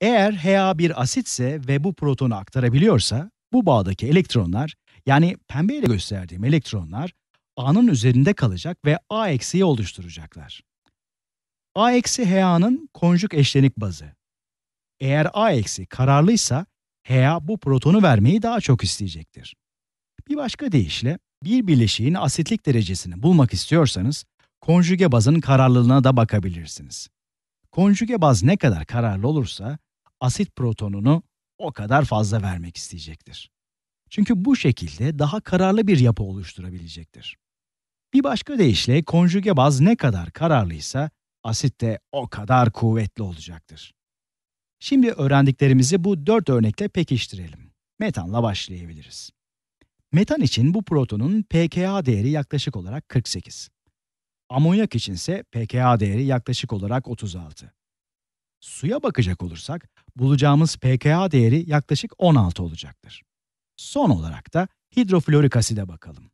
Eğer HA bir asitse ve bu protonu aktarabiliyorsa bu bağdaki elektronlar yani pembeyle gösterdiğim elektronlar A'nın üzerinde kalacak ve A eksiği oluşturacaklar. A eksi HA'nın konjük eşlenik bazı. Eğer A eksi kararlıysa HA bu protonu vermeyi daha çok isteyecektir. Bir başka deyişle bir bileşiğin asitlik derecesini bulmak istiyorsanız konjüge bazın kararlılığına da bakabilirsiniz. Konjüge baz ne kadar kararlı olursa asit protonunu o kadar fazla vermek isteyecektir. Çünkü bu şekilde daha kararlı bir yapı oluşturabilecektir. Bir başka deyişle konjüge baz ne kadar kararlıysa asit de o kadar kuvvetli olacaktır. Şimdi öğrendiklerimizi bu dört örnekle pekiştirelim. Metanla başlayabiliriz. Metan için bu protonun pKa değeri yaklaşık olarak 48. Amonyak için ise pKa değeri yaklaşık olarak 36. Suya bakacak olursak bulacağımız pKa değeri yaklaşık 16 olacaktır. Son olarak da hidroflorik aside bakalım.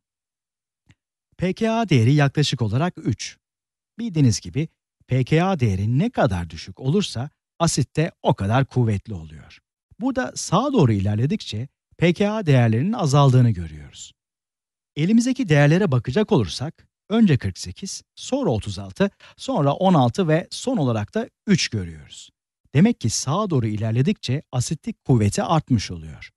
pKa değeri yaklaşık olarak 3. Bildiğiniz gibi pKa değeri ne kadar düşük olursa asit de o kadar kuvvetli oluyor. Burada sağa doğru ilerledikçe pKa değerlerinin azaldığını görüyoruz. Elimizdeki değerlere bakacak olursak Önce 48, sonra 36, sonra 16 ve son olarak da 3 görüyoruz. Demek ki sağa doğru ilerledikçe asitlik kuvveti artmış oluyor.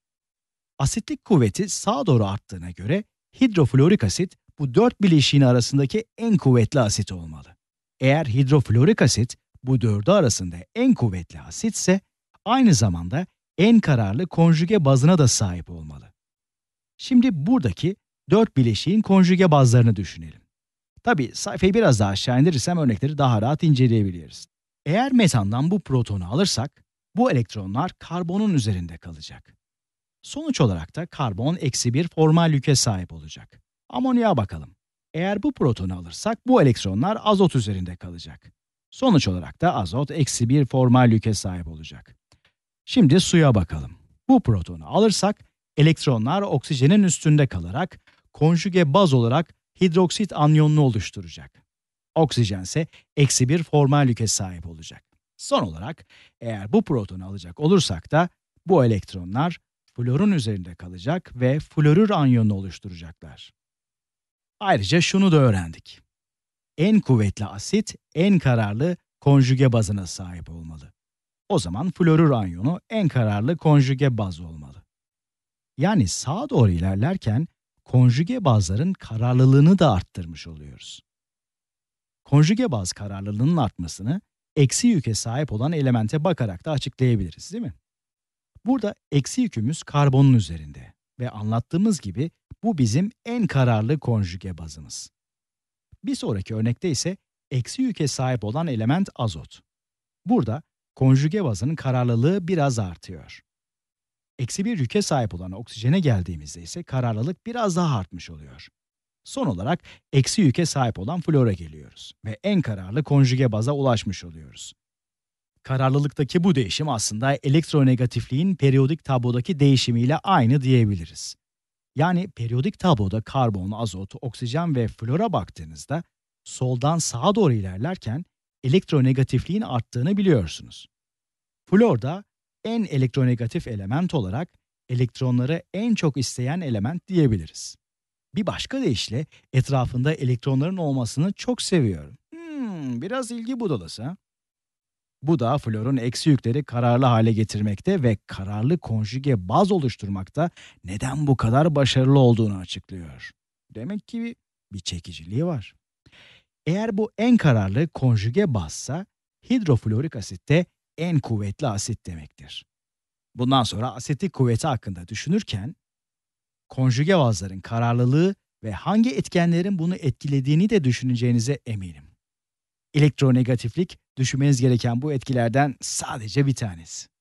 Asitlik kuvveti sağa doğru arttığına göre hidroflorik asit bu dört bileşiğin arasındaki en kuvvetli asit olmalı. Eğer hidroflorik asit bu dördü arasında en kuvvetli asitse aynı zamanda en kararlı konjüge bazına da sahip olmalı. Şimdi buradaki dört bileşiğin konjüge bazlarını düşünelim. Tabi sayfayı biraz daha aşağı indirirsem örnekleri daha rahat inceleyebiliriz. Eğer metandan bu protonu alırsak bu elektronlar karbonun üzerinde kalacak. Sonuç olarak da karbon eksi bir formal yüke sahip olacak. Amoniya bakalım. Eğer bu protonu alırsak bu elektronlar azot üzerinde kalacak. Sonuç olarak da azot eksi bir formal yüke sahip olacak. Şimdi suya bakalım. Bu protonu alırsak elektronlar oksijenin üstünde kalarak konjuge baz olarak hidroksit anyonunu oluşturacak. Oksijen ise eksi bir formal yüke sahip olacak. Son olarak eğer bu protonu alacak olursak da bu elektronlar florun üzerinde kalacak ve florür anyonunu oluşturacaklar. Ayrıca şunu da öğrendik. En kuvvetli asit en kararlı konjüge bazına sahip olmalı. O zaman florür anyonu en kararlı konjüge baz olmalı. Yani sağa doğru ilerlerken konjüge bazların kararlılığını da arttırmış oluyoruz. Konjüge baz kararlılığının artmasını eksi yüke sahip olan elemente bakarak da açıklayabiliriz değil mi? Burada eksi yükümüz karbonun üzerinde ve anlattığımız gibi bu bizim en kararlı konjüge bazımız. Bir sonraki örnekte ise eksi yüke sahip olan element azot. Burada konjüge bazının kararlılığı biraz artıyor. Eksi bir yüke sahip olan oksijene geldiğimizde ise kararlılık biraz daha artmış oluyor. Son olarak eksi yüke sahip olan flora geliyoruz ve en kararlı konjüge baza ulaşmış oluyoruz. Kararlılıktaki bu değişim aslında elektronegatifliğin periyodik tablodaki değişimiyle aynı diyebiliriz. Yani periyodik tabloda karbon, azot, oksijen ve flora baktığınızda soldan sağa doğru ilerlerken elektronegatifliğin arttığını biliyorsunuz. Flor da en elektronegatif element olarak elektronları en çok isteyen element diyebiliriz. Bir başka deyişle etrafında elektronların olmasını çok seviyorum. Hmm, biraz ilgi budalası. Bu da florun eksi yükleri kararlı hale getirmekte ve kararlı konjüge baz oluşturmakta neden bu kadar başarılı olduğunu açıklıyor. Demek ki bir çekiciliği var. Eğer bu en kararlı konjüge bazsa hidroflorik asitte en kuvvetli asit demektir. Bundan sonra asetik kuvveti hakkında düşünürken, konjüge vazların kararlılığı ve hangi etkenlerin bunu etkilediğini de düşüneceğinize eminim. Elektronegatiflik düşünmeniz gereken bu etkilerden sadece bir tanesi.